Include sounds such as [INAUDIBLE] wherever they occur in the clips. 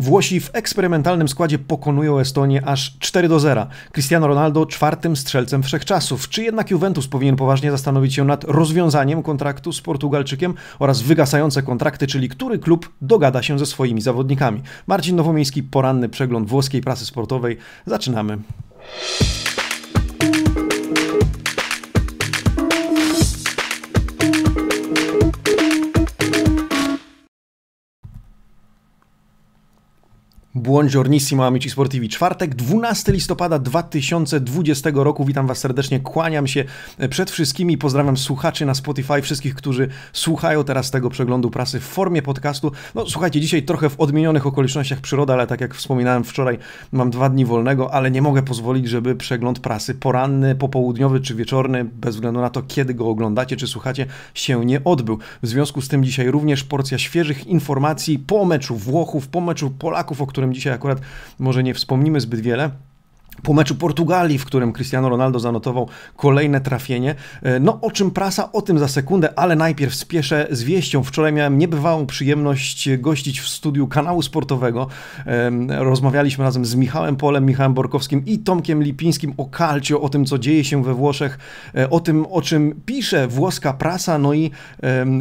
Włosi w eksperymentalnym składzie pokonują Estonię aż 4 do 0. Cristiano Ronaldo czwartym strzelcem wszechczasów. Czy jednak Juventus powinien poważnie zastanowić się nad rozwiązaniem kontraktu z Portugalczykiem oraz wygasające kontrakty, czyli który klub dogada się ze swoimi zawodnikami? Marcin Nowomiejski, poranny przegląd włoskiej prasy sportowej. Zaczynamy. Buongiornissimo amici sportivi. Czwartek, 12 listopada 2020 roku. Witam Was serdecznie, kłaniam się przed wszystkimi. Pozdrawiam słuchaczy na Spotify, wszystkich, którzy słuchają teraz tego przeglądu prasy w formie podcastu. No słuchajcie, dzisiaj trochę w odmienionych okolicznościach przyroda, ale tak jak wspominałem wczoraj, mam dwa dni wolnego, ale nie mogę pozwolić, żeby przegląd prasy poranny, popołudniowy czy wieczorny, bez względu na to, kiedy go oglądacie czy słuchacie, się nie odbył. W związku z tym dzisiaj również porcja świeżych informacji po meczu Włochów, po meczu Polaków, o których którym dzisiaj akurat może nie wspomnimy zbyt wiele, po meczu Portugalii, w którym Cristiano Ronaldo zanotował kolejne trafienie. E, no o czym prasa, o tym za sekundę, ale najpierw spieszę z wieścią. Wczoraj miałem niebywałą przyjemność gościć w studiu kanału sportowego. Rozmawialiśmy razem z Michałem Polem, Michałem Borkowskim i Tomkiem Lipińskim o Calcio, o tym co dzieje się we Włoszech, e, o tym o czym pisze włoska prasa, no i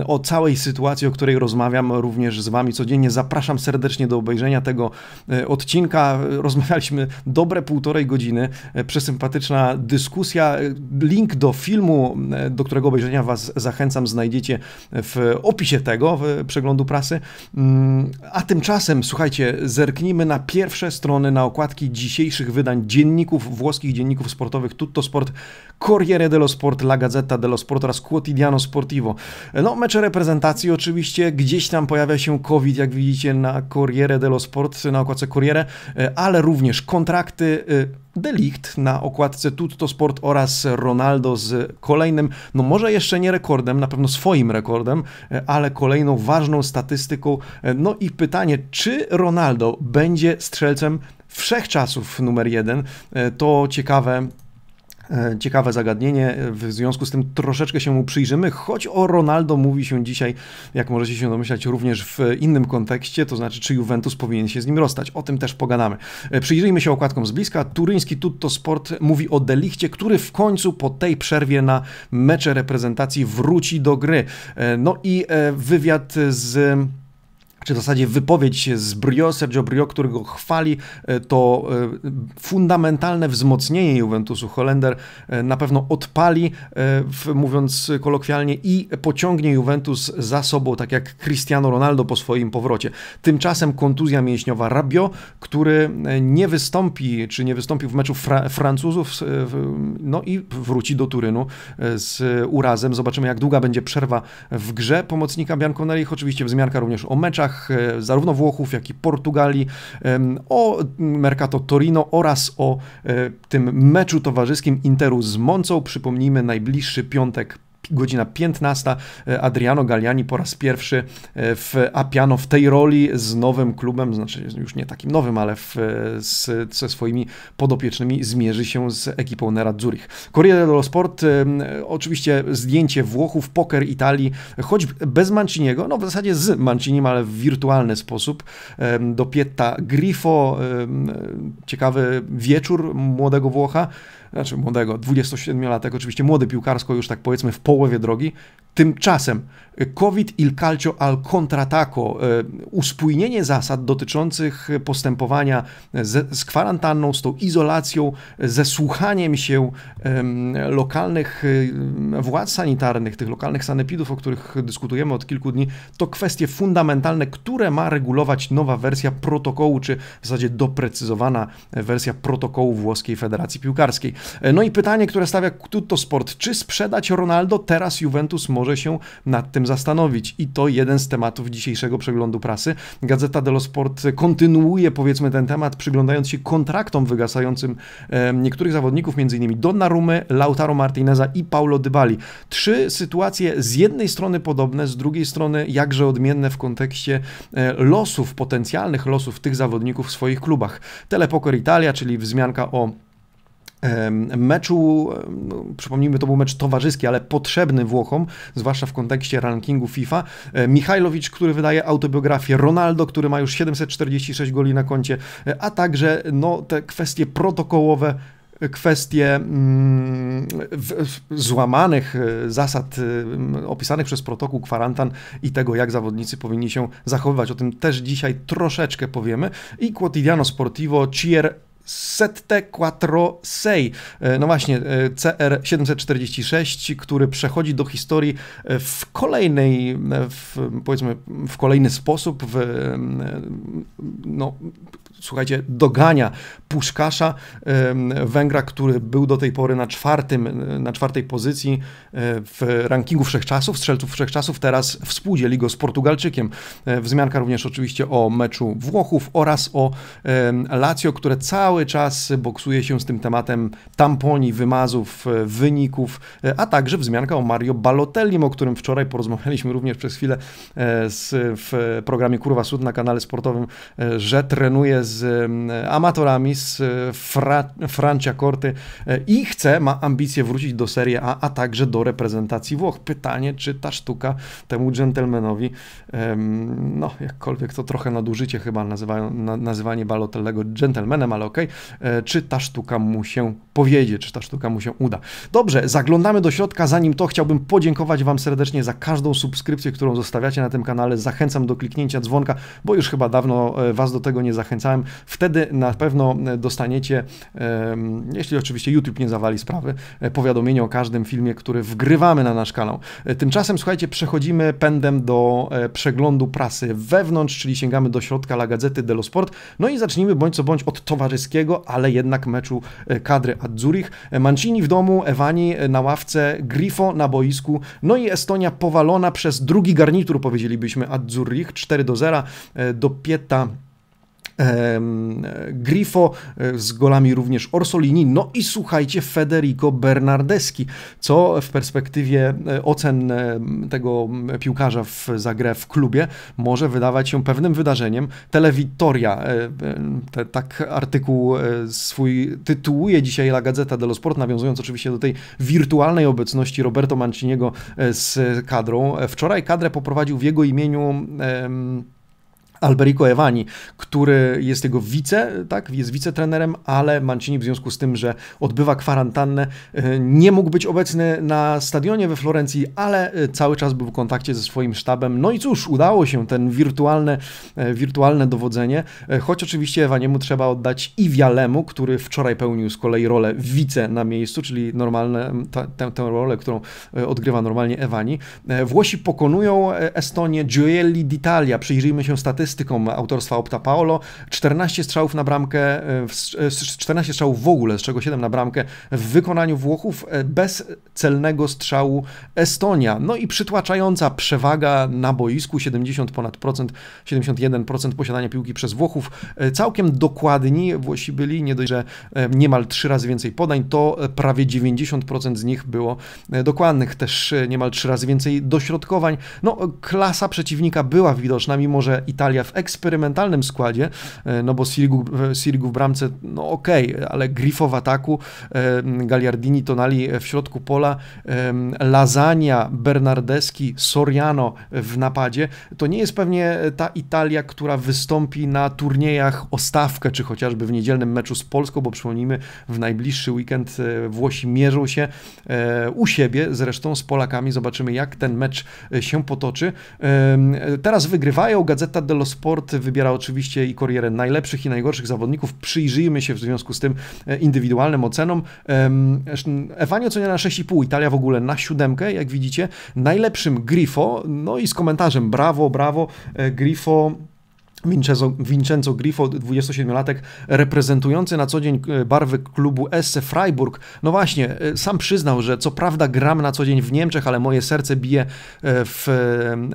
o całej sytuacji, o której rozmawiam również z Wami codziennie. Zapraszam serdecznie do obejrzenia tego e, odcinka. Rozmawialiśmy dobre półtorej godziny. E, przesympatyczna dyskusja. E, link do filmu, e, do którego obejrzenia Was zachęcam, znajdziecie w opisie tego w przeglądu prasy. Mm, a tymczasem, słuchajcie, zerknijmy na pierwsze strony, na okładki dzisiejszych wydań dzienników, włoskich dzienników sportowych Tutto Sport, Corriere dello Sport, La Gazzetta dello Sport oraz Quotidiano Sportivo. No, mecze reprezentacji oczywiście, gdzieś tam pojawia się COVID, jak widzicie na Corriere dello Sport, na okładce Corriere, ale również kontrakty, Delikt na okładce Tutto Sport oraz Ronaldo z kolejnym, no może jeszcze nie rekordem, na pewno swoim rekordem, e, ale kolejną ważną statystyką. E, no i pytanie, czy Ronaldo będzie strzelcem wszechczasów numer jeden? E, to ciekawe E, ciekawe zagadnienie, w związku z tym troszeczkę się mu przyjrzymy, choć o Ronaldo mówi się dzisiaj, jak możecie się domyślać, również w innym kontekście, to znaczy czy Juventus powinien się z nim rozstać. O tym też pogadamy. E, przyjrzyjmy się okładkom z bliska. Turyński Tutto Sport mówi o Delichcie, który w końcu po tej przerwie na mecze reprezentacji wróci do gry. E, no i wywiad z czy w zasadzie wypowiedź z Brio, Sergio Brio, który go chwali, e, to e, fundamentalne wzmocnienie Juventusu. Holender e, na pewno odpali, mówiąc kolokwialnie, i pociągnie Juventus za sobą, tak jak Cristiano Ronaldo po swoim powrocie. Tymczasem kontuzja mięśniowa Rabio, który nie wystąpi, czy nie wystąpił w meczu Fra Francuzów, no i wróci do Turynu z urazem. Zobaczymy, jak długa będzie przerwa w grze pomocnika Bianconerich. Oczywiście wzmianka również o meczach klubach e, zarówno Włochów, jak i Portugalii, o Mercato Torino oraz o e, tym meczu towarzyskim Interu z Moncą. Przypomnijmy, najbliższy piątek godzina 15. E, Adriano Galliani po raz pierwszy e, w Apiano w tej roli z nowym klubem, znaczy już nie takim nowym, ale w, z, ze swoimi podopiecznymi zmierzy się z ekipą Zurich. Corriere dello Sport, e, oczywiście zdjęcie Włochów, poker Italii, choć bez Manciniego, no w zasadzie z Mancinim, ale w wirtualny sposób. Do Pietta Grifo, ciekawy wieczór młodego Włocha, znaczy młodego, 27-latek, oczywiście młody piłkarsko już tak powiedzmy w połowie połowie drogi. Tymczasem COVID il calcio al contrataco, e, uspójnienie zasad dotyczących postępowania z, z kwarantanną, z tą izolacją, ze słuchaniem się lokalnych władz sanitarnych, tych lokalnych sanepidów, o których dyskutujemy od kilku dni, to kwestie fundamentalne, które ma regulować nowa wersja protokołu, czy w zasadzie doprecyzowana wersja protokołu włoskiej Federacji Piłkarskiej. E, no i pytanie, które stawia Tutto Sport, czy sprzedać Ronaldo? Teraz Juventus może się nad tym zastanowić i to jeden z tematów dzisiejszego przeglądu prasy. Gazeta dello Sport kontynuuje powiedzmy ten temat, przyglądając się kontraktom wygasającym niektórych zawodników, m.in. Donnarumy, Lautaro Martineza i Paulo Dybali. Trzy sytuacje z jednej strony podobne, z drugiej strony jakże odmienne w kontekście e, losów, potencjalnych losów tych zawodników w swoich klubach. Telepokor Italia, czyli wzmianka o meczu, no, przypomnijmy, to był mecz towarzyski, ale potrzebny Włochom, zwłaszcza w kontekście rankingu FIFA. E, Michajlowicz, który wydaje autobiografię, Ronaldo, który ma już 746 goli na koncie, e, a także no, te kwestie protokołowe, e, kwestie mm, złamanych zasad opisanych przez protokół kwarantan i tego, jak zawodnicy powinni się zachowywać. O tym też dzisiaj troszeczkę powiemy. I Quotidiano Sportivo, Cier Sette Quattro Sei, e, no właśnie, e, CR746, który przechodzi do historii e, w kolejnej, w, powiedzmy, w kolejny sposób, w, no, słuchajcie, dogania Puszkasza, Węgra, który był do tej pory na, czwartym, na czwartej pozycji e, w rankingu wszechczasów, strzelców wszechczasów, teraz współdzieli go z Portugalczykiem. E, wzmianka również oczywiście o meczu Włochów oraz o Lazio, które cały czas boksuje się z tym tematem tamponi, wymazów, e, wyników, a także wzmianka o Mario Balotellim, o którym wczoraj porozmawialiśmy również przez chwilę w programie Kurwa Sud na kanale sportowym, że trenuje z amatorami, z e, Fra Franciacorty e, i chce, ma ambicje wrócić do Serie A, a także do reprezentacji Włoch. Pytanie, czy ta sztuka temu dżentelmenowi, no jakkolwiek to trochę nadużycie chyba nazywają, nazywanie Balotellego dżentelmenem, ale okej, okay, e, czy ta sztuka mu się powiedzie, czy ta sztuka mu się uda. Dobrze, zaglądamy do środka, zanim to chciałbym podziękować Wam serdecznie za każdą subskrypcję, którą zostawiacie na tym kanale. Zachęcam do kliknięcia dzwonka, bo już chyba dawno Was do tego nie zachęcałem wtedy na pewno dostaniecie, jeśli oczywiście YouTube nie zawali sprawy, e, powiadomienie o każdym filmie, który wgrywamy na nasz kanał. E, tymczasem, słuchajcie, przechodzimy pędem do e, przeglądu prasy wewnątrz, czyli sięgamy do środka La Gazety dello Sport. No i zacznijmy bądź co bądź od towarzyskiego, ale jednak meczu kadry ad Zurich. Mancini w domu, Ewani na ławce, Grifo na boisku, no i Estonia powalona przez drugi garnitur, powiedzielibyśmy, ad Zurich 4 do 0. Do Pieta Grifo, e, z golami również Orsolini, no i słuchajcie Federico Bernardeski, co w perspektywie e, ocen e, tego piłkarza w, za w klubie może wydawać się pewnym wydarzeniem. Telewittoria, te, tak artykuł swój tytułuje dzisiaj La Gazzetta dello Sport, nawiązując oczywiście do tej wirtualnej obecności Roberto Manciniego z kadrą. Wczoraj kadrę poprowadził w jego imieniu... Em, Alberico Evani, który jest jego wice, tak, jest wicetrenerem, ale Mancini w związku z tym, że odbywa kwarantannę, e, nie mógł być obecny na stadionie we Florencji, ale e, cały czas był w kontakcie ze swoim sztabem. No i cóż, udało się ten wirtualne, e, wirtualne dowodzenie, choć oczywiście Ewaniemu trzeba oddać i Wialemu, który wczoraj pełnił z kolei rolę wice na miejscu, czyli normalne, tę, tę rolę, którą odgrywa normalnie Ewani. Włosi pokonują Estonię Gioielli d'Italia, przyjrzyjmy się statystycznym statystyką autorstwa Opta Paolo. 14 strzałów na bramkę, 14 e, e, strzałów w ogóle, z czego 7 na bramkę w wykonaniu Włochów e, bez celnego strzału Estonia. No i przytłaczająca przewaga na boisku 70 ponad procent, 71% posiadania piłki przez Włochów. Całkiem dokładni Włosi byli, nie dość, że niemal 3 razy więcej podań, to prawie 90% z nich było dokładnych, też niemal 3 razy więcej dośrodkowań. No klasa przeciwnika była widoczna, mimo że Italia w eksperymentalnym składzie, e, no bo Sirigu, Sirigu w bramce, no okej, okay, ale Grifo w ataku, e, Gagliardini, Tonali w środku pola, e, Lazania, Bernardeski, Soriano w napadzie, to nie jest pewnie ta Italia, która wystąpi na turniejach o stawkę, czy chociażby w niedzielnym meczu z Polską, bo przypomnijmy, w najbliższy weekend Włosi mierzą się u siebie, zresztą z Polakami, zobaczymy jak ten mecz się potoczy. Teraz wygrywają, Gazeta dello Eurosport wybiera oczywiście i karierę najlepszych i najgorszych zawodników. Przyjrzyjmy się w związku z tym e, indywidualnym ocenom. Ewanie ocenia na 6,5, Italia w ogóle na siódemkę, jak widzicie. Najlepszym Grifo, no i z komentarzem brawo, brawo, e, Grifo Vincenzo, Vincenzo Grifo, 27-latek, reprezentujący na co dzień e, barwy klubu SC Freiburg. No właśnie, e, sam przyznał, że co prawda gram na co dzień w Niemczech, ale moje serce bije e, w,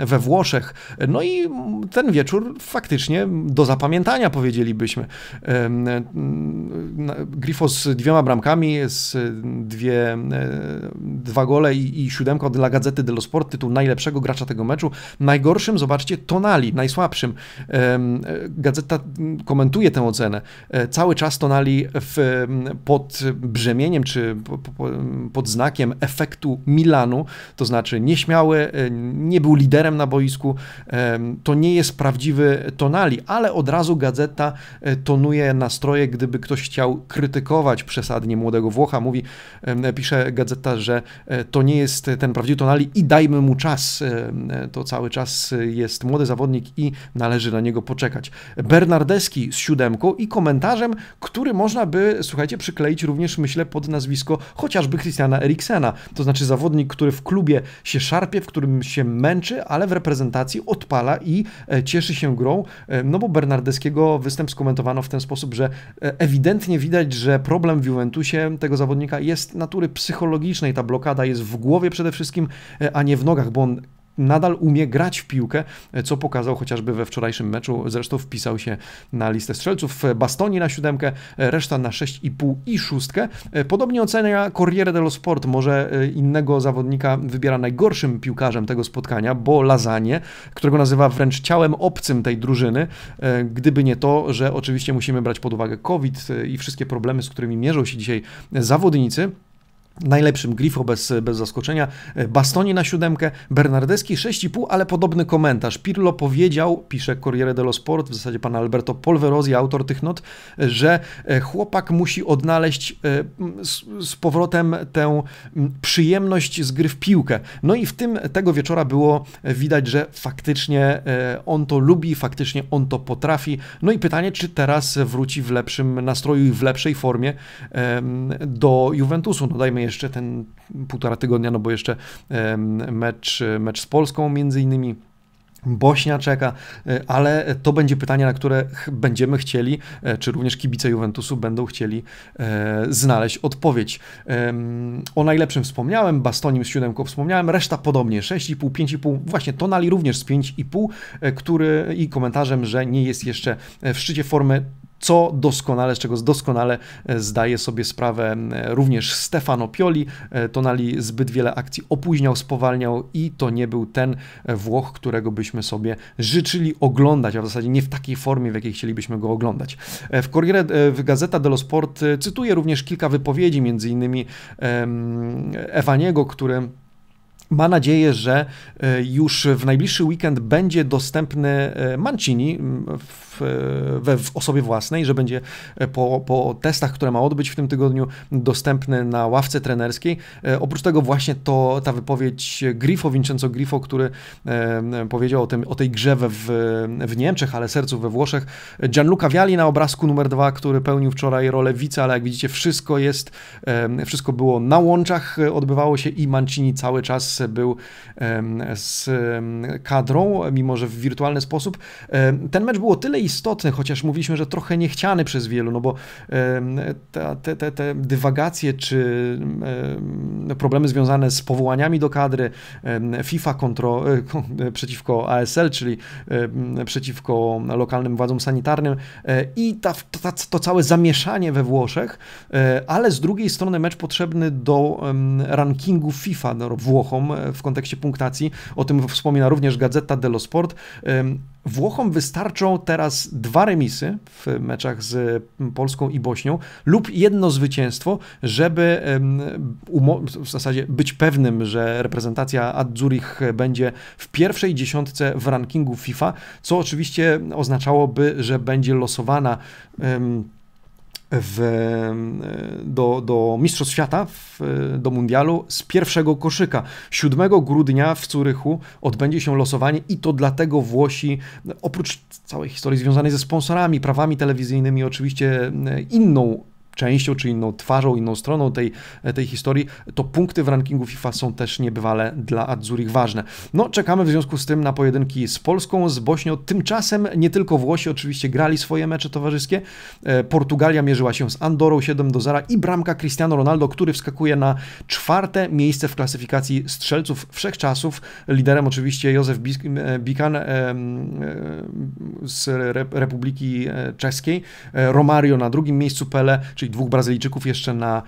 we Włoszech. No i ten wieczór faktycznie do zapamiętania powiedzielibyśmy. Grifo z dwiema bramkami, z dwie, dwa gole i, i siódemka dla Gazety dello Sport, tytuł najlepszego gracza tego meczu. Najgorszym, zobaczcie, Tonali, najsłabszym. Gazeta komentuje tę ocenę. E, cały czas tonali w, pod brzemieniem czy pod znakiem efektu Milanu, to znaczy nieśmiały, e, nie był liderem na boisku. To nie jest prawdziwy tonali, ale od razu gazeta e, tonuje nastroje, gdyby ktoś chciał krytykować przesadnie młodego Włocha. Mówi, pisze gazeta, że to nie jest ten prawdziwy tonali i dajmy mu czas. To cały czas jest młody zawodnik i należy na niego poczekać. Bernardeski z siódemką i komentarzem, który można by, słuchajcie, przykleić również, myślę, pod nazwisko chociażby Christiana Eriksena. To znaczy zawodnik, który w klubie się szarpie, w którym się męczy, ale w reprezentacji odpala i e, cieszy się grą. E, no bo Bernardeskiego występ skomentowano w ten sposób, że e, ewidentnie widać, że problem w Juventusie tego zawodnika jest natury psychologicznej. Ta blokada jest w głowie przede wszystkim, a nie w nogach, bo on nadal umie grać w piłkę, co pokazał chociażby we wczorajszym meczu. Zresztą wpisał się na listę strzelców. Bastoni na siódemkę, reszta na 6,5 i szóstkę. Podobnie ocenia Corriere dello Sport. Może e, innego zawodnika wybiera najgorszym piłkarzem tego spotkania, bo Lazanie, którego nazywa wręcz ciałem obcym tej drużyny, e, gdyby nie to, że oczywiście musimy brać pod uwagę COVID e, i wszystkie problemy, z którymi mierzą się dzisiaj zawodnicy. Najlepszym Grifo bez, bez zaskoczenia, Bastoni na siódemkę, Bernardeski 6,5, ale podobny komentarz. Pirlo powiedział, pisze Corriere dello Sport, w zasadzie pan Alberto Polverosi, autor tych not, że e, chłopak musi odnaleźć e, z, z powrotem tę przyjemność z gry w piłkę. No i w tym tego wieczora było widać, że faktycznie e, on to lubi, faktycznie on to potrafi. No i pytanie, czy teraz wróci w lepszym nastroju i w lepszej formie do Juventusu. No dajmy jeszcze ten półtora tygodnia, no bo jeszcze mecz, mecz z Polską między innymi. Bośnia czeka, e, ale to będzie pytanie, na które będziemy chcieli, e, czy również kibice Juventusu będą chcieli e, znaleźć odpowiedź. E, o najlepszym wspomniałem, Bastonim z siódemką wspomniałem, reszta podobnie, 6,5, 5,5, właśnie Tonali również z 5,5, e, który i komentarzem, że nie jest jeszcze w szczycie formy, co doskonale, z czego doskonale e, zdaje sobie sprawę również Stefano Pioli. E, tonali zbyt wiele akcji opóźniał, spowalniał i to nie był ten e, Włoch, którego byśmy sobie życzyli oglądać, a w zasadzie nie w takiej formie, w jakiej chcielibyśmy go oglądać. W Corriere w Gazeta dello Sport cytuję również kilka wypowiedzi, między innymi Ewaniego, który ma nadzieję, że już w najbliższy weekend będzie dostępny Mancini w w, we, w osobie własnej, że będzie e, po, po testach, które ma odbyć w tym tygodniu, dostępny na ławce trenerskiej. E, oprócz tego właśnie to ta wypowiedź Grifo, Vincenzo Grifo, który e, powiedział o, tym, o tej grze w, w Niemczech, ale sercu we Włoszech. Gianluca Viali na obrazku numer dwa, który pełnił wczoraj rolę wice, ale jak widzicie wszystko jest, wszystko było na łączach, odbywało się i Mancini cały czas był z kadrą, mimo że w wirtualny sposób. Ten mecz było tyle istotny, chociaż mówiliśmy, że trochę niechciany przez wielu, no bo te, te, te dywagacje czy problemy związane z powołaniami do kadry FIFA kontro, e, [LAUGHS] przeciwko ASL, czyli przeciwko lokalnym władzom sanitarnym e, i ta, ta, to całe zamieszanie we Włoszech, e, ale z drugiej strony mecz potrzebny do rankingu FIFA no, Włochom w kontekście punktacji, o tym wspomina również Gazeta dello Sport. Włochom wystarczą teraz oraz dwa remisy w meczach z Polską i Bośnią lub jedno zwycięstwo, żeby w zasadzie być pewnym, że reprezentacja Ad Zurich będzie w pierwszej dziesiątce w rankingu FIFA, co oczywiście oznaczałoby, że będzie losowana. Um, w, e, do, do Mistrzostw Świata, w, e, do Mundialu z pierwszego koszyka. 7 grudnia w Curychu odbędzie się losowanie i to dlatego Włosi, oprócz całej historii związanej ze sponsorami, prawami telewizyjnymi, oczywiście e, inną częścią, czy inną twarzą, inną stroną tej, e, tej historii, to punkty w rankingu FIFA są też niebywale dla Adzurich ważne. No, czekamy w związku z tym na pojedynki z Polską, z Bośnią. Tymczasem nie tylko Włosi oczywiście grali swoje mecze towarzyskie. E, Portugalia mierzyła się z Andorą 7 do 0 i bramka Cristiano Ronaldo, który wskakuje na czwarte miejsce w klasyfikacji strzelców wszechczasów. Liderem oczywiście Józef e, Bikan z Republiki Czeskiej, Romario na drugim miejscu Pele, czyli czyli dwóch Brazylijczyków jeszcze na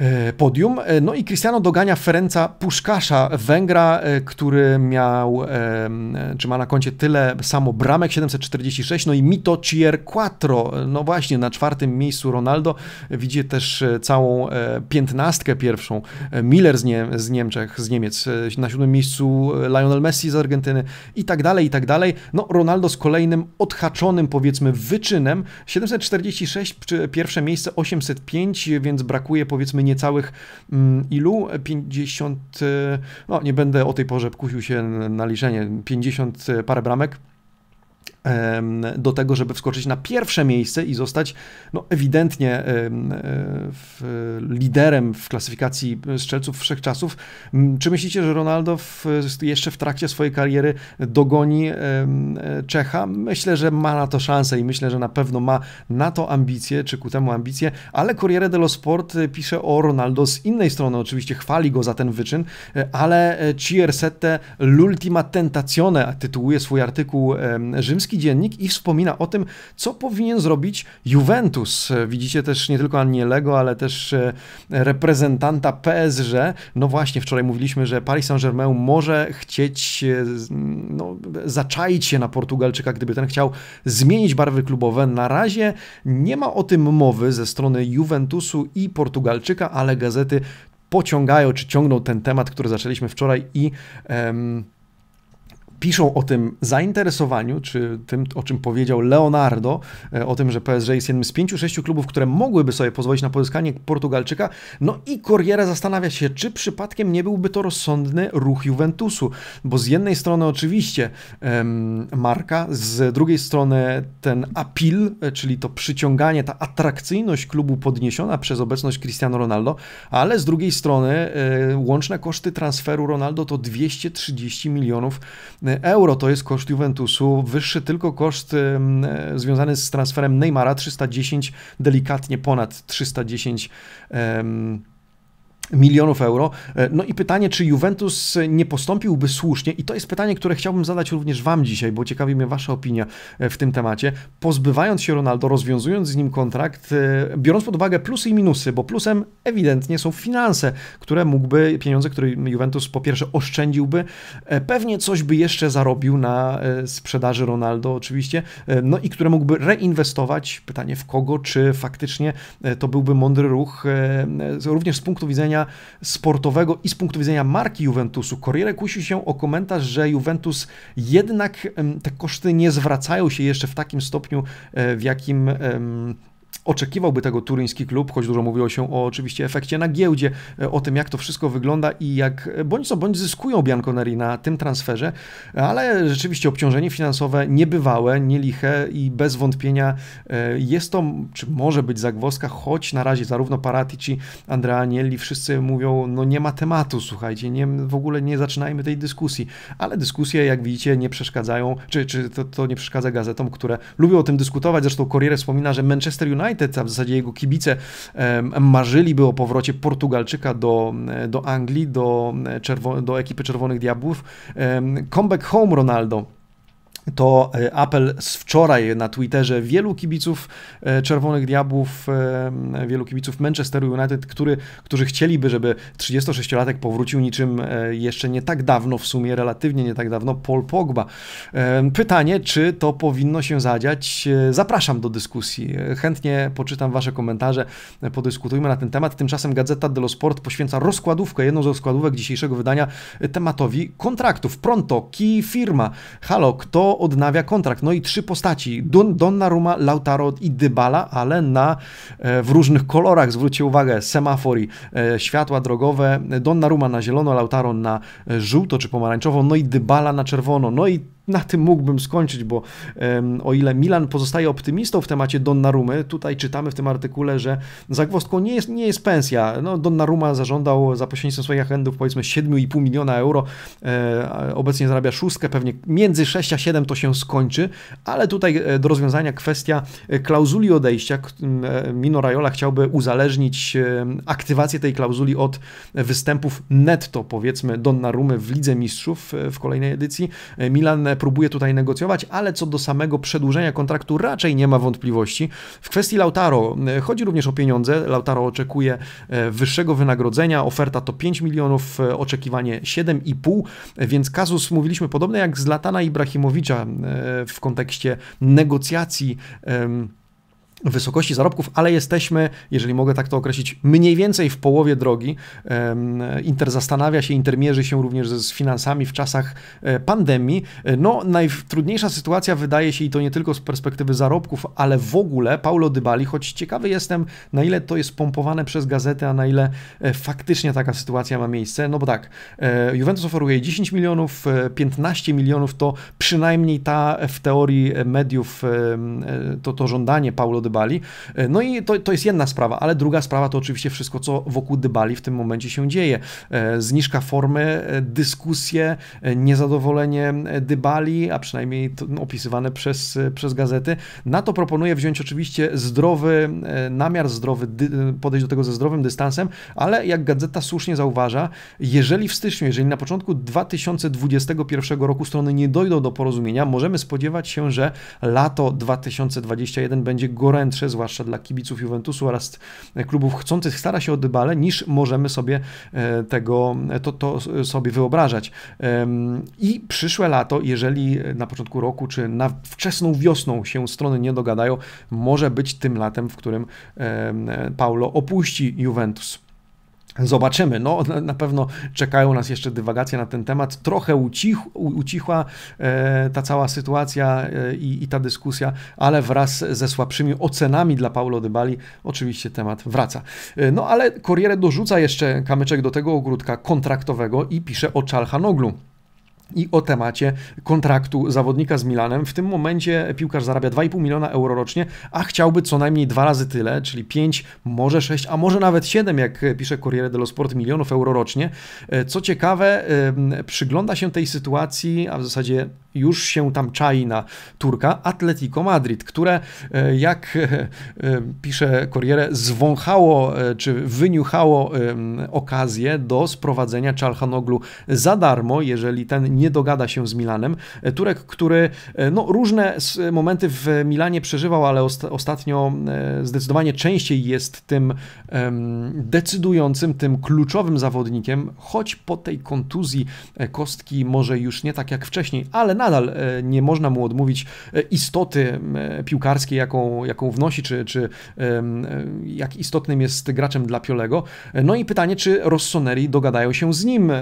E, podium. E, no i Cristiano dogania Ferenca Puszkasza, Węgra, e, który miał, czy ma na koncie tyle samo bramek, 746, no i Mito Cier Quattro, no właśnie na czwartym miejscu Ronaldo, widzi też całą piętnastkę pierwszą, Miller z, nie, z Niemczech, z Niemiec, na siódmym miejscu Lionel Messi z Argentyny i tak dalej, i tak dalej. No Ronaldo z kolejnym odhaczonym powiedzmy wyczynem, 746, pierwsze miejsce 805, więc brakuje powiedzmy nie niecałych mm, ilu? 50, e, no nie będę o tej porze kusił się na liczenie, 50 e, parę bramek do tego, żeby wskoczyć na pierwsze miejsce i zostać no, ewidentnie e, liderem w klasyfikacji strzelców wszechczasów. Czy myślicie, że Ronaldo w, jeszcze w trakcie swojej kariery dogoni Czecha? Myślę, że ma na to szansę i myślę, że na pewno ma na to ambicje, czy ku temu ambicje, ale Corriere dello Sport e, pisze o Ronaldo z innej strony, oczywiście chwali go za ten wyczyn, e, ale Ciersette l'ultima tentazione tytułuje swój artykuł rzymski rzymski dziennik i wspomina o tym, co powinien zrobić Juventus. Widzicie też nie tylko Anielego, ale też e, reprezentanta PSG. No właśnie, wczoraj mówiliśmy, że Paris Saint-Germain może chcieć e, no, zaczaić się na Portugalczyka, gdyby ten chciał zmienić barwy klubowe. Na razie nie ma o tym mowy ze strony Juventusu i Portugalczyka, ale gazety pociągają czy ciągną ten temat, który zaczęliśmy wczoraj i. Um, piszą o tym zainteresowaniu, czy tym, o czym powiedział Leonardo, e, o tym, że PSG jest jednym z pięciu, sześciu klubów, które mogłyby sobie pozwolić na pozyskanie Portugalczyka. No i Corriere zastanawia się, czy przypadkiem nie byłby to rozsądny ruch Juventusu, bo z jednej strony oczywiście em, marka, z drugiej strony ten appeal, e, czyli to przyciąganie, ta atrakcyjność klubu podniesiona przez obecność Cristiano Ronaldo, ale z drugiej strony e, łączne koszty transferu Ronaldo to 230 milionów Yy, euro to jest koszt Juventusu, wyższy tylko koszt e, związany z transferem Neymara 310, delikatnie ponad 310 milionów euro. E, no i pytanie, czy Juventus nie postąpiłby słusznie, i to jest pytanie, które chciałbym zadać również Wam dzisiaj, bo ciekawi mnie Wasza opinia e, w tym temacie, pozbywając się Ronaldo, rozwiązując z nim kontrakt, e, biorąc pod uwagę plusy i minusy, bo plusem ewidentnie są finanse, które mógłby, pieniądze, które Juventus po pierwsze oszczędziłby, pewnie coś by jeszcze zarobił na sprzedaży Ronaldo oczywiście, no i które mógłby reinwestować, pytanie w kogo, czy faktycznie to byłby mądry ruch, również z punktu widzenia widzenia sportowego i z punktu widzenia marki Juventusu. Corriere kusił się o komentarz, że Juventus jednak te koszty nie zwracają się jeszcze w takim stopniu, e, w jakim oczekiwałby tego turyński klub, choć dużo mówiło się o oczywiście efekcie na giełdzie, e, o tym jak to wszystko wygląda i jak e, bądź co bądź zyskują Bianconeri na tym transferze, ale rzeczywiście obciążenie finansowe niebywałe, nieliche i bez wątpienia e, jest to, czy może być zagwozdka, choć na razie zarówno Paratici, Andrea Agnelli, wszyscy mówią, no nie ma tematu, słuchajcie, nie, w ogóle nie zaczynajmy tej dyskusji, ale dyskusje, jak widzicie, nie przeszkadzają, czy, czy to, to nie przeszkadza gazetom, które lubią o tym dyskutować, zresztą Corriere wspomina, że Manchester United United, a w zasadzie jego kibice marzyliby o powrocie Portugalczyka do, do Anglii, do, e, do ekipy Czerwonych Diabłów. Comeback home Ronaldo to e, apel z wczoraj na Twitterze wielu kibiców e, Czerwonych Diabłów, e, wielu kibiców Manchesteru United, który, którzy chcieliby, żeby 36-latek powrócił niczym jeszcze nie tak dawno, w sumie relatywnie nie tak dawno, Paul Pogba. Pytanie, czy to powinno się zadziać? Zapraszam do dyskusji. Chętnie poczytam Wasze komentarze, podyskutujmy na ten temat. Tymczasem Gazeta dello Sport poświęca rozkładówkę, jedną z rozkładówek dzisiejszego wydania tematowi kontraktów. Pronto, ki firma. Halo, kto odnawia kontrakt. No i trzy postaci, Don, Donnarumma, Lautaro i Dybala, ale na, e, w różnych kolorach, zwróćcie uwagę, semafory, e, światła drogowe, Donnarumma na zielono, Lautaro na e, żółto czy pomarańczowo, no i Dybala na czerwono, no i na tym mógłbym skończyć, bo um, o ile Milan pozostaje optymistą w temacie Donnarumy, tutaj czytamy w tym artykule, że zagwozdką nie jest, nie jest pensja. No, Donnaruma zażądał za pośrednictwem swoich agendów powiedzmy 7,5 miliona euro, e, obecnie zarabia szóstkę, pewnie między 6 a 7 to się skończy, ale tutaj e, do rozwiązania kwestia e, klauzuli odejścia. E, Mino Raiola chciałby uzależnić aktywację tej klauzuli od występów netto, powiedzmy, Donnarumy w Lidze Mistrzów w kolejnej edycji. Milan próbuje tutaj negocjować, ale co do samego przedłużenia kontraktu raczej nie ma wątpliwości. W kwestii Lautaro e, chodzi również o pieniądze. Lautaro oczekuje e, wyższego wynagrodzenia, oferta to 5 milionów, e, oczekiwanie 7,5, więc kazus mówiliśmy podobny jak z Latana Ibrahimowicza w kontekście negocjacji. Um, wysokości zarobków, ale jesteśmy, jeżeli mogę tak to określić, mniej więcej w połowie drogi. Inter zastanawia się, Inter mierzy się również z finansami w czasach e, pandemii. No, najtrudniejsza sytuacja wydaje się i to nie tylko z perspektywy zarobków, ale w ogóle Paulo Dybali, choć ciekawy jestem, na ile to jest pompowane przez gazetę, a na ile e, faktycznie taka sytuacja ma miejsce. No bo tak, e, Juventus oferuje 10 milionów, 15 milionów to przynajmniej ta w teorii mediów, to to żądanie Paulo Dybali Dybali. E, no i to, to jest jedna sprawa, ale druga sprawa to oczywiście wszystko, co wokół Dybali w tym momencie się dzieje. E, zniżka formy, e, dyskusje, niezadowolenie Dybali, a przynajmniej no, opisywane przez, przez gazety. Na to proponuję wziąć oczywiście zdrowy namiar, zdrowy, podejść do tego ze zdrowym dystansem, ale jak gazeta słusznie zauważa, jeżeli w styczniu, jeżeli na początku 2021 roku strony nie dojdą do porozumienia, możemy spodziewać się, że lato 2021 będzie gorętsze mętrzy, zwłaszcza dla kibiców Juventusu oraz klubów chcących stara się o Dybale, niż możemy sobie e, tego, e, to, to sobie wyobrażać. I przyszłe lato, jeżeli na początku roku czy na wczesną wiosną się strony nie dogadają, może być tym latem, w którym e, Paulo opuści Juventus. Zobaczymy. No, na pewno czekają nas jeszcze dywagacje na ten temat. Trochę ucich, ucichła e, ta cała sytuacja e, i, i, ta dyskusja, ale wraz ze słabszymi ocenami dla Paulo Dybali oczywiście temat wraca. E, no ale Corriere dorzuca jeszcze kamyczek do tego ogródka kontraktowego i pisze o Czalhanoglu i o temacie kontraktu zawodnika z Milanem. W tym momencie piłkarz zarabia 2,5 miliona euro rocznie, a chciałby co najmniej dwa razy tyle, czyli 5, może 6, a może nawet 7, jak pisze Corriere dello Sport, milionów euro rocznie. E, co ciekawe, przygląda się tej sytuacji, a w zasadzie już się tam czai na Turka Atletico Madrid, które e, jak e, e, pisze Corriere zwąchało czy wyniuchało okazję do sprowadzenia Czalhanoglu za darmo, jeżeli ten nie dogada się z Milanem. Turek, który no, różne momenty w Milanie przeżywał, ale ostatnio zdecydowanie częściej jest tym decydującym, tym kluczowym zawodnikiem, choć po tej kontuzji kostki może już nie tak jak wcześniej, ale no, nadal e, nie można mu odmówić e, istoty e, piłkarskiej, jaką, jaką wnosi, czy, czy jak istotnym jest graczem dla Piolego. No i pytanie, czy Rossoneri dogadają się z nim.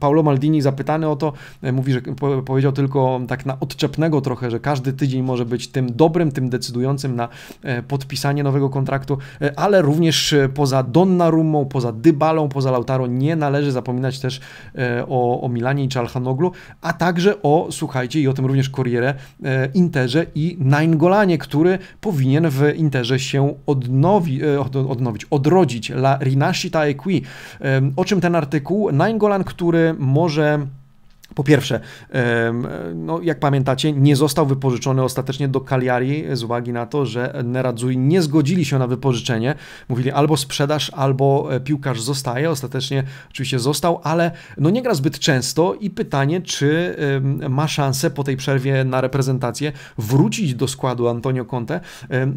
Paolo Maldini zapytany o to, mówi, że powiedział tylko tak na odczepnego trochę, że każdy tydzień może być tym dobrym, tym decydującym na podpisanie nowego kontraktu, ale również poza Donnarummą, poza Dybalą, poza Lautaro nie należy zapominać też o, o Milanie i Czalhanoglu, a także o, słuchajcie, i o tym również Corriere, e, Interze i Naingolanie, który powinien w Interze się odnowi, e, od, odnowić, odrodzić. La rinascita equi. E, o czym ten artykuł? Naingolan, który może po pierwsze, no jak pamiętacie, nie został wypożyczony ostatecznie do Cagliari z uwagi na to, że Nerazzurri nie zgodzili się na wypożyczenie. Mówili albo sprzedaż, albo e, piłkarz zostaje. Ostatecznie oczywiście został, ale no nie gra zbyt często i pytanie, czy ma szansę po tej przerwie na reprezentację wrócić do składu Antonio Conte.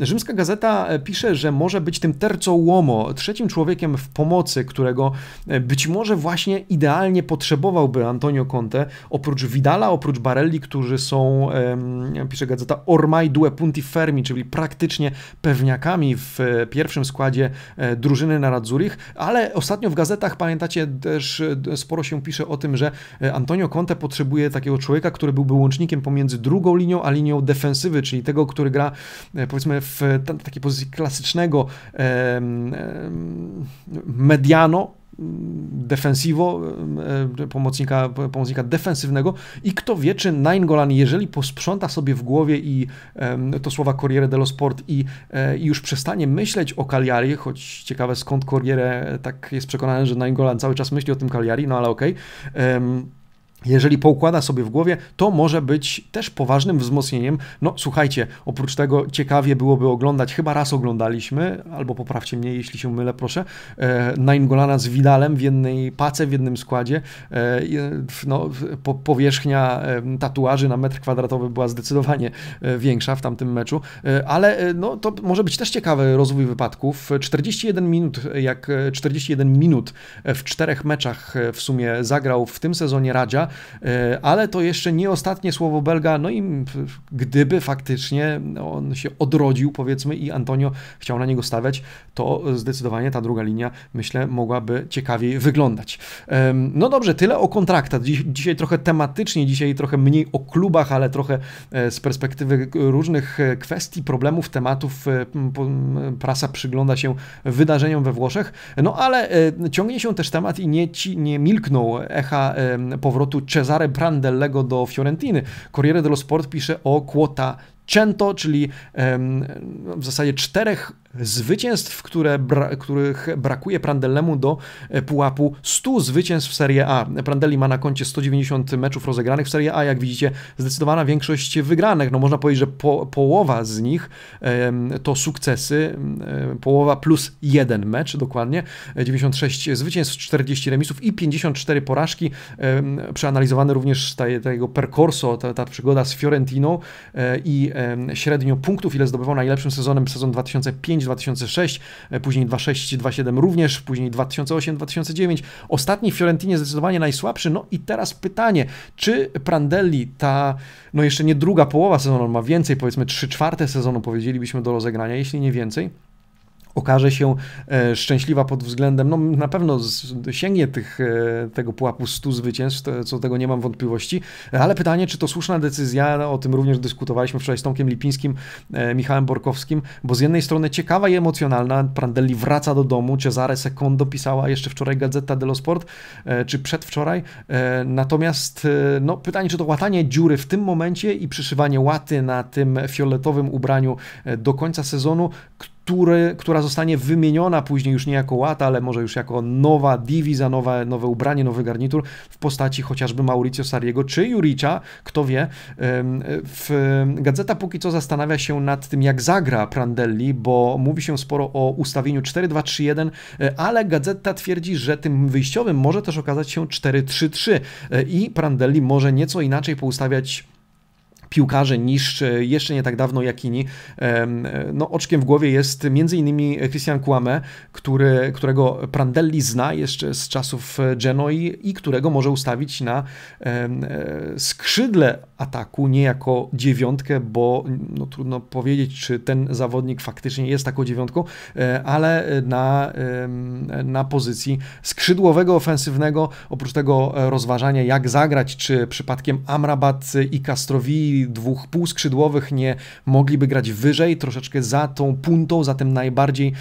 Rzymska Gazeta e, pisze, że może być tym tercołomo, trzecim człowiekiem w pomocy, którego e, być może właśnie idealnie potrzebowałby Antonio Conte oprócz Vidala, oprócz Barelli, którzy są, pisze gazeta, ormai due punti fermi, czyli praktycznie pewniakami w pierwszym składzie e, drużyny Radzurich, ale ostatnio w gazetach, pamiętacie, też e, sporo się pisze o tym, że e, Antonio Conte potrzebuje takiego człowieka, który byłby łącznikiem pomiędzy drugą linią a linią defensywy, czyli tego, który gra powiedzmy w takiej pozycji klasycznego mediano, defensivo, pomocnika, pomocnika defensywnego i kto wie, czy Nainggolan, jeżeli posprząta sobie w głowie i to słowa Corriere dello Sport i, e, i już przestanie myśleć o Cagliari, choć ciekawe skąd Corriere e, tak jest przekonany, że Nainggolan cały czas myśli o tym Cagliari, no ale okej. Okay jeżeli poukłada sobie w głowie, to może być też poważnym wzmocnieniem. No słuchajcie, oprócz tego ciekawie byłoby oglądać, chyba raz oglądaliśmy, albo poprawcie mnie, jeśli się mylę, proszę, na e, Naingolana z Widalem w jednej pace, w jednym składzie. E, no, powierzchnia tatuaży na metr kwadratowy była zdecydowanie e, większa w tamtym meczu, ale no, to może być też ciekawy rozwój wypadków. 41 minut, jak 41 minut w czterech meczach w sumie zagrał w tym sezonie Radzia, E, ale to jeszcze nie ostatnie słowo Belga, no i gdyby faktycznie on się odrodził, powiedzmy, i Antonio chciał na niego stawiać, to zdecydowanie ta druga linia, myślę, mogłaby ciekawiej wyglądać. No dobrze, tyle o kontraktach. dzisiaj trochę tematycznie, dzisiaj trochę mniej o klubach, ale trochę e, z perspektywy różnych e, kwestii, problemów, tematów prasa przygląda się wydarzeniom we Włoszech. No ale ciągnie się też temat i nie, ci, nie milknął echa powrotu Cesare Brandellego do Fiorentiny. Corriere dello Sport pisze o Quota Cento, czyli w zasadzie czterech zwycięstw, które bra których brakuje Prandellemu do e, pułapu 100 zwycięstw w Serie A. Prandelli ma na koncie 190 meczów rozegranych w Serie A, jak widzicie, zdecydowana większość wygranych. No można powiedzieć, że po połowa z nich e, to sukcesy, e, połowa plus jeden mecz dokładnie, 96 e, zwycięstw, 40 remisów i 54 porażki. E, przeanalizowany również ta, ta jego percorso, ta, ta przygoda z Fiorentiną e, i średnio punktów, ile zdobywał najlepszym sezonem, sezon 2005 2005, 2006, e, później 2006, 2007 również, później 2008, 2009. Ostatni w Fiorentinie zdecydowanie najsłabszy. No i teraz pytanie, czy Prandelli ta, no jeszcze nie druga połowa sezonu, ma więcej, powiedzmy trzy czwarte sezonu powiedzielibyśmy do rozegrania, jeśli nie więcej okaże się e, szczęśliwa pod względem, no na pewno sięgnie tych, e, tego pułapu 100 zwycięstw, e, co tego nie mam wątpliwości, ale pytanie, czy to słuszna decyzja, no, o tym również dyskutowaliśmy wczoraj z Tomkiem Lipińskim, Michałem Borkowskim, bo z jednej strony ciekawa i emocjonalna, Prandelli wraca do domu, Cesare Secondo pisała jeszcze wczoraj Gazeta dello Sport, czy przedwczoraj, natomiast no pytanie, czy to łatanie dziury w tym momencie i przyszywanie łaty na tym fioletowym ubraniu do końca sezonu, który, która zostanie wymieniona później już nie jako łata, ale może już jako nowa diwiza, nowe, nowe ubranie, nowy garnitur w postaci chociażby Mauricio Sariego czy Juricza, kto wie. W, gazeta póki co zastanawia się nad tym, jak zagra Prandelli, bo mówi się sporo o ustawieniu 4-2-3-1, e, ale Gazeta twierdzi, że tym wyjściowym może też okazać się 4-3-3 e, i Prandelli może nieco inaczej poustawiać piłkarzy niż jeszcze nie tak dawno Jakini. No, oczkiem w głowie jest m.in. Christian Kłame, który, którego Prandelli zna jeszcze z czasów Genoi i którego może ustawić na e, skrzydle ataku, nie jako dziewiątkę, bo no, trudno powiedzieć, czy ten zawodnik faktycznie jest taką dziewiątką, e, ale na, na pozycji skrzydłowego ofensywnego, oprócz tego e, rozważania, jak zagrać, czy przypadkiem Amrabat i Castrovi dwóch półskrzydłowych nie mogliby grać wyżej, troszeczkę za tą puntą, za tym najbardziej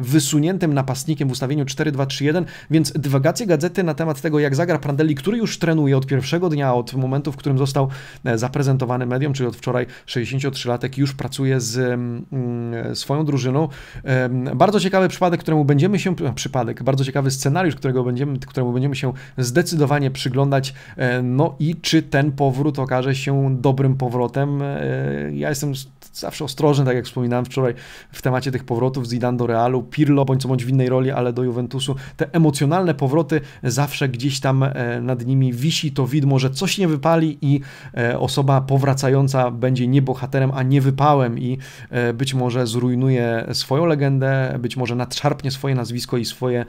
wysuniętym napastnikiem w ustawieniu 4-2-3-1, więc dywagacje gazety na temat tego, jak zagra Prandelli, który już trenuje od pierwszego dnia, od momentu, w którym został e, zaprezentowany medium, czyli od wczoraj 63-latek już pracuje z mm, swoją drużyną. Bardzo ciekawy przypadek, któremu będziemy się, przypadek, bardzo ciekawy scenariusz, którego będziemy, któremu będziemy się zdecydowanie przyglądać, e, no i czy ten powrót okaże się dobrym powrotem. E, ja jestem zawsze ostrożny, tak jak wspominałem wczoraj w temacie tych powrotów Zidane do Realu, Pirlo bądź co bądź w innej roli, ale do Juventusu. Te emocjonalne powroty zawsze gdzieś tam e, nad nimi wisi to widmo, że coś nie wypali i e, osoba powracająca będzie nie bohaterem, a nie wypałem i być może zrujnuje swoją legendę, być może nadszarpnie swoje nazwisko i swoje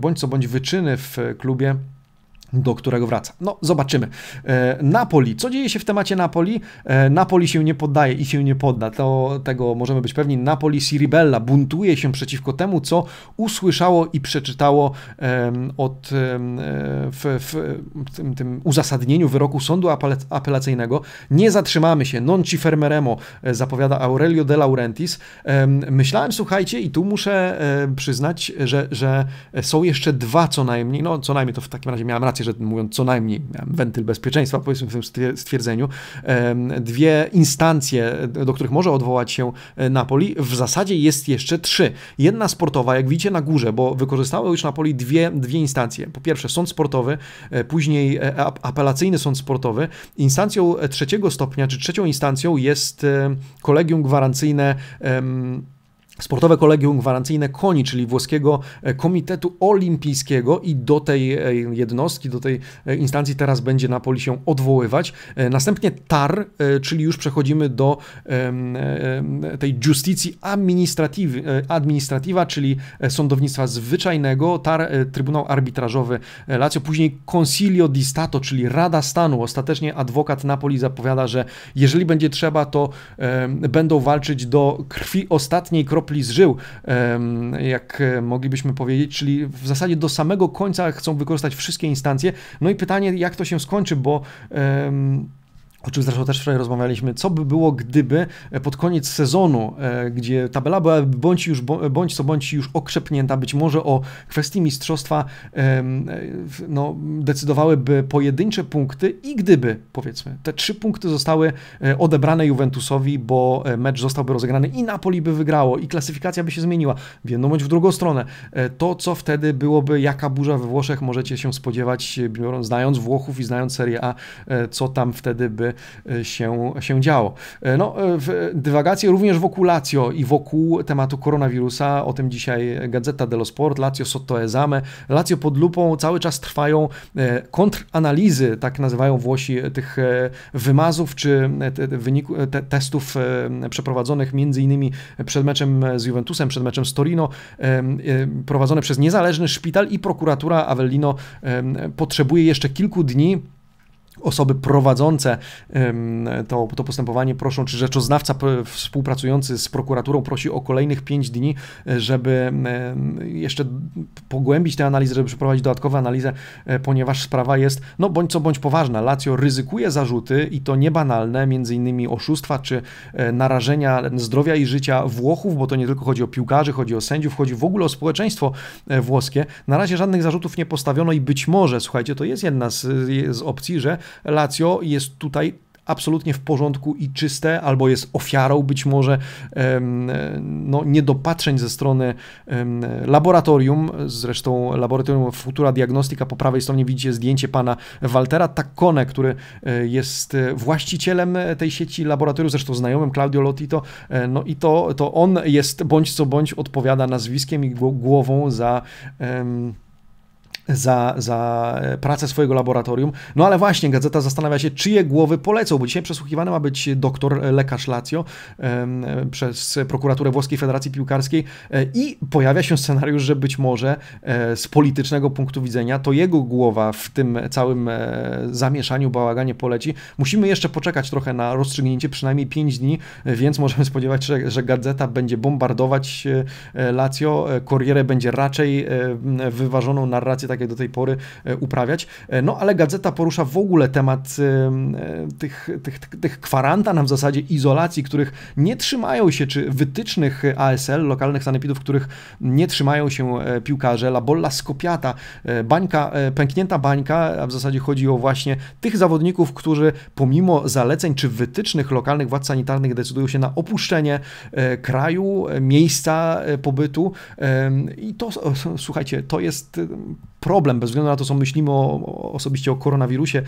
bądź co bądź wyczyny w klubie do którego wraca. No, zobaczymy. E, Napoli. Co dzieje się w temacie Napoli? E, Napoli się nie poddaje i się nie podda. To, tego możemy być pewni. Napoli Siribella buntuje się przeciwko temu, co usłyszało i przeczytało od, e, w, w tym, tym, uzasadnieniu wyroku sądu apelacyjnego. Nie zatrzymamy się. Non ci fermeremo, zapowiada Aurelio de Laurentiis. Myślałem, słuchajcie, i tu muszę przyznać, że, że są jeszcze dwa co najmniej, no co najmniej to w takim razie miałem rację, informację, że co najmniej, wentyl bezpieczeństwa, powiedzmy w tym stwierdzeniu, dwie instancje, do których może odwołać się e, Napoli, w zasadzie jest jeszcze trzy. Jedna sportowa, jak widzicie na górze, bo wykorzystały już Napoli dwie, dwie instancje. Po pierwsze sąd sportowy, e, później e, apelacyjny sąd sportowy. Instancją trzeciego stopnia, czy trzecią instancją jest kolegium gwarancyjne. Sportowe Kolegium Gwarancyjne KONI, czyli włoskiego e, Komitetu Olimpijskiego i do tej e, jednostki, do tej e, instancji teraz będzie Napoli się odwoływać. Następnie TAR, czyli już przechodzimy do tej justicji administrativa, czyli sądownictwa zwyczajnego, TAR, Trybunał Arbitrażowy Lazio, później consilio di Stato, czyli Rada Stanu. Ostatecznie adwokat Napoli zapowiada, że jeżeli będzie trzeba, to będą walczyć do krwi ostatniej kropli kropli z żył, jak moglibyśmy powiedzieć, czyli w zasadzie do samego końca chcą wykorzystać wszystkie instancje. No i pytanie, jak to się skończy, bo o czym zresztą też wczoraj rozmawialiśmy, co by było, gdyby e, pod koniec sezonu, e, gdzie tabela była bądź, już, e, bądź co bądź już okrzepnięta, być może o kwestii mistrzostwa no, decydowałyby pojedyncze punkty i gdyby, powiedzmy, te trzy punkty zostały odebrane Juventusowi, bo mecz zostałby rozegrany i Napoli by wygrało i klasyfikacja by się zmieniła w jedną bądź w drugą stronę, to co wtedy byłoby, jaka burza we Włoszech możecie się spodziewać, biorąc, znając Włochów i znając Serie A, co tam wtedy by Y, się, się działo. Y, no, y, dywagacje również wokół Lazio i wokół tematu koronawirusa, o tym dzisiaj Gazeta dello Sport, Lazio sotto esame, Lazio pod lupą, cały czas trwają kontranalizy, tak nazywają Włosi tych wymazów, czy te, wyniku, te, testów przeprowadzonych między innymi przed meczem z Juventusem, przed meczem z Torino, prowadzone przez niezależny szpital i prokuratura Avellino potrzebuje jeszcze kilku dni, Osoby prowadzące to, to postępowanie proszą, czy rzeczoznawca współpracujący z prokuraturą prosi o kolejnych 5 dni, e, żeby jeszcze pogłębić tę analizę, żeby przeprowadzić dodatkową analizę, e, ponieważ sprawa jest, no bądź co bądź poważna. Lazio ryzykuje zarzuty i to niebanalne, między innymi oszustwa czy e, narażenia zdrowia i życia Włochów, bo to nie tylko chodzi o piłkarzy, chodzi o sędziów, chodzi w ogóle o społeczeństwo włoskie. Na razie żadnych zarzutów nie postawiono i być może, słuchajcie, to jest jedna z, z opcji, że Lazio jest tutaj absolutnie w porządku i czyste, albo jest ofiarą być może no, niedopatrzeń ze strony laboratorium. Zresztą laboratorium Futura Diagnostyka po prawej stronie widzicie zdjęcie pana Waltera Takone, który e, jest właścicielem tej sieci laboratorium, zresztą znajomym Claudio Lotito. E, no i to, to on jest bądź co bądź odpowiada nazwiskiem i głową za. Um, za, za e, pracę swojego laboratorium. No ale właśnie, gazeta zastanawia się, czyje głowy polecą, bo dzisiaj przesłuchiwany ma być doktor e, lekarz Lazio e, przez prokuraturę Włoskiej Federacji Piłkarskiej i pojawia się scenariusz, że być może z politycznego punktu widzenia to jego głowa w tym całym zamieszaniu, bałaganie poleci. Musimy jeszcze poczekać trochę na rozstrzygnięcie, przynajmniej 5 dni, więc możemy spodziewać się, że, gazeta będzie bombardować Lazio, Corriere będzie raczej wyważoną narrację, tak tak jak do tej pory e, uprawiać. E, no ale gazeta porusza w ogóle temat e, tych, tych, tych, kwarantan, a w zasadzie izolacji, których nie trzymają się, czy wytycznych ASL, lokalnych sanepidów, których nie trzymają się piłkarze. bolla Skopiata, bańka, pęknięta bańka, a w zasadzie chodzi o właśnie tych zawodników, którzy pomimo zaleceń czy wytycznych lokalnych władz sanitarnych decydują się na opuszczenie kraju, miejsca pobytu. I to, słuchajcie, to jest problem, bez względu na to, co myślimy o, osobiście o koronawirusie,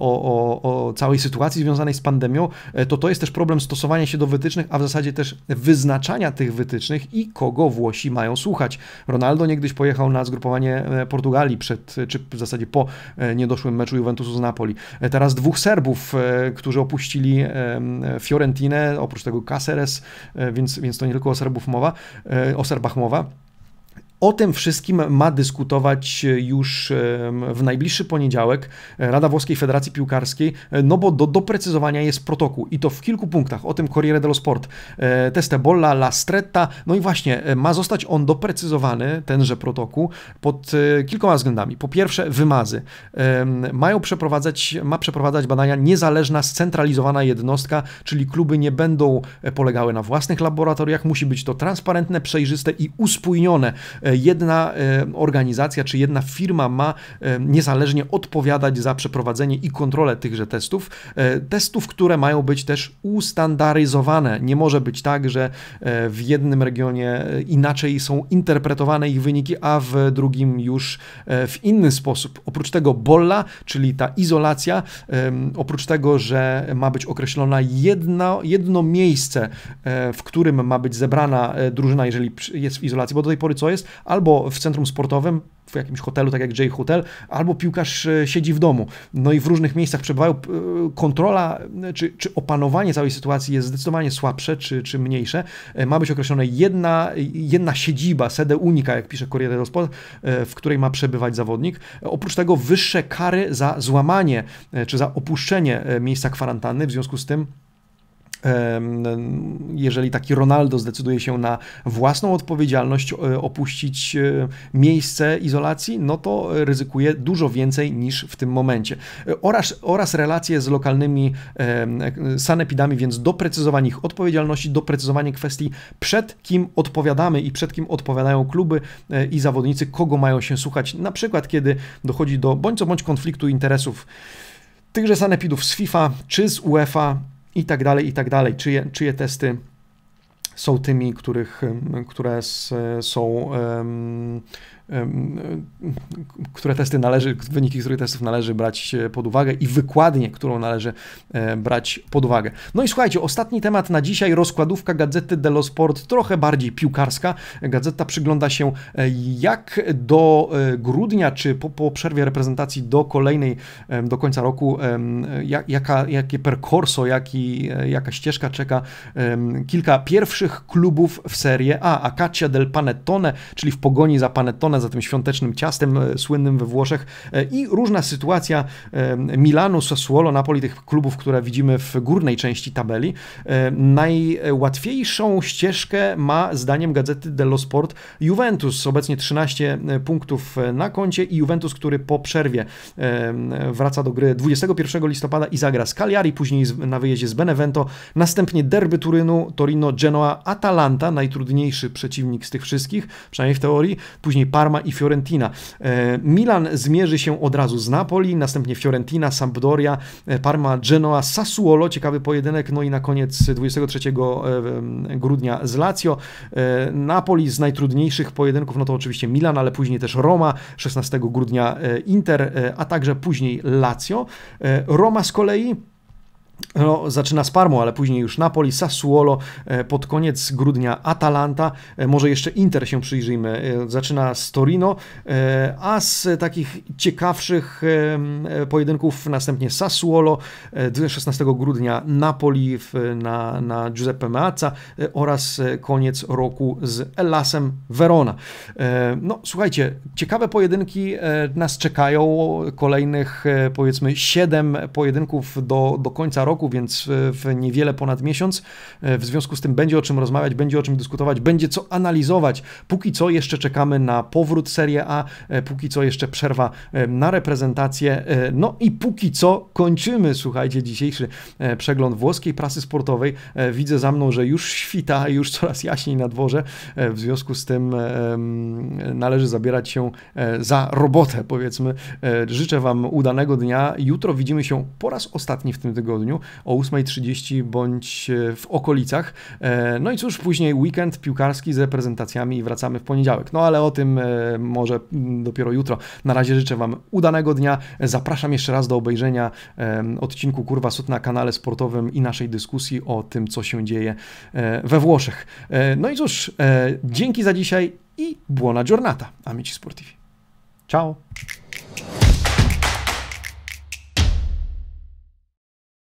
o, o, o, całej sytuacji związanej z pandemią, e, to to jest też problem stosowania się do wytycznych, a w zasadzie też wyznaczania tych wytycznych i kogo Włosi mają słuchać. Ronaldo niegdyś pojechał na zgrupowanie e, Portugalii przed, czy w zasadzie po e, niedoszłym meczu Juventusu z Napoli. Teraz dwóch Serbów, którzy opuścili Fiorentinę, oprócz tego Caceres, więc, więc to nie tylko o Serbów mowa, o Serbach mowa. O tym wszystkim ma dyskutować e, już e, w najbliższy poniedziałek Rada Włoskiej Federacji Piłkarskiej, e, no bo do doprecyzowania jest protokół i to w kilku punktach, o tym Corriere dello Sport, Testebolla, La Stretta, no i właśnie ma zostać on doprecyzowany, tenże protokół, pod kilkoma względami. Po pierwsze wymazy. Mają przeprowadzać, ma przeprowadzać badania niezależna, scentralizowana jednostka, czyli kluby nie będą polegały na własnych laboratoriach, musi być to transparentne, przejrzyste i uspójnione jedna e, organizacja czy jedna firma ma e, niezależnie odpowiadać za przeprowadzenie i kontrolę tychże testów. E, testów, które mają być też ustandaryzowane. Nie może być tak, że w jednym regionie inaczej są interpretowane ich wyniki, a w drugim już w inny sposób. Oprócz tego bolla, czyli ta izolacja, oprócz tego, że ma być określona jedno miejsce, w którym ma być zebrana drużyna, jeżeli jest w izolacji, bo do tej pory co jest? albo w centrum sportowym, w jakimś hotelu, tak jak Jay Hotel, albo piłkarz e, siedzi w domu. No i w różnych miejscach przebywają. E, kontrola e, czy, czy opanowanie całej sytuacji jest zdecydowanie słabsze czy, czy mniejsze. Ma być określona jedna, jedna siedziba, sede unika, jak pisze Corriere dello Sport, w której ma przebywać zawodnik. Oprócz tego wyższe kary za złamanie czy za opuszczenie miejsca kwarantanny. W związku z tym jeżeli taki Ronaldo zdecyduje się na własną odpowiedzialność e, opuścić e, miejsce izolacji, no to ryzykuje dużo więcej niż w tym momencie. Oraz, oraz relacje z lokalnymi sanepidami, więc doprecyzowanie ich odpowiedzialności, doprecyzowanie kwestii, przed kim odpowiadamy i przed kim odpowiadają kluby e, i zawodnicy, kogo mają się słuchać, na przykład kiedy dochodzi do bądź co bądź konfliktu interesów tychże sanepidów z FIFA czy z UEFA, i tak dalej, i tak dalej. Czyje, czyje testy są tymi, których, które są E, które testy należy, wyniki których testów należy brać e, pod uwagę i wykładnię, którą należy e, brać pod uwagę. No i słuchajcie, ostatni temat na dzisiaj, rozkładówka Gazety dello Sport, trochę bardziej piłkarska. Gazeta przygląda się jak do grudnia, czy po, po przerwie reprezentacji do kolejnej, do końca roku, jaka, jakie percorso, jaki, jaka ścieżka czeka kilka pierwszych klubów w Serie A. Acacia del Panettone, czyli w pogoni za Panettone Milana, za tym świątecznym ciastem e, słynnym we Włoszech e, i różna sytuacja e, Milanu, Sassuolo, Napoli, tych klubów, które widzimy w górnej części tabeli. Najłatwiejszą ścieżkę ma zdaniem gazety dello Sport Juventus, obecnie 13 punktów na koncie i Juventus, który po przerwie wraca do gry 21 listopada i zagra z Cagliari, później na wyjeździe z Benevento, następnie derby Turynu, Torino, Genoa, Atalanta, najtrudniejszy przeciwnik z tych wszystkich, przynajmniej w teorii, później par. Parma i Fiorentina. E, Milan zmierzy się od razu z Napoli, następnie Fiorentina, Sampdoria, e, Parma, Genoa, Sassuolo, ciekawy pojedynek, no i na koniec 23 e, grudnia z Lazio. Napoli z najtrudniejszych pojedynków, no to oczywiście Milan, ale później też Roma, 16 grudnia Inter, a także później Lazio. Roma z kolei no, zaczyna z Parmą, ale później już Napoli, Sassuolo, e, pod koniec grudnia Atalanta, e, może jeszcze Inter się przyjrzyjmy, e, zaczyna z Torino, a z takich ciekawszych pojedynków następnie Sassuolo, 16 grudnia Napoli na, na Giuseppe Meazza oraz koniec roku z Elasem Verona. No słuchajcie, ciekawe pojedynki nas czekają, kolejnych powiedzmy 7 pojedynków do, do końca roku, więc e, w niewiele ponad miesiąc. E, w związku z tym będzie o czym rozmawiać, będzie o czym dyskutować, będzie co analizować. Póki co jeszcze czekamy na powrót Serie A, e, póki co jeszcze przerwa na reprezentację. No i póki co kończymy, słuchajcie, dzisiejszy przegląd włoskiej prasy sportowej. Widzę za mną, że już świta, już coraz jaśniej na dworze. W związku z tym należy zabierać się za robotę, powiedzmy. Życzę Wam udanego dnia. Jutro widzimy się po raz ostatni w tym tygodniu o 8.30 bądź e, w okolicach. E, no i cóż, później weekend piłkarski z reprezentacjami i wracamy w poniedziałek. No ale o tym e, może mm, dopiero jutro. Na razie życzę Wam udanego dnia. Zapraszam jeszcze raz do obejrzenia odcinku Kurwa Sut na kanale sportowym i naszej dyskusji o tym, co się dzieje we Włoszech. No i cóż, dzięki za dzisiaj i buona giornata, amici sportivi. Ciao!